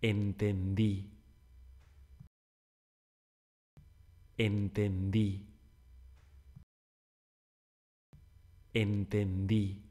entendí, entendí, entendí.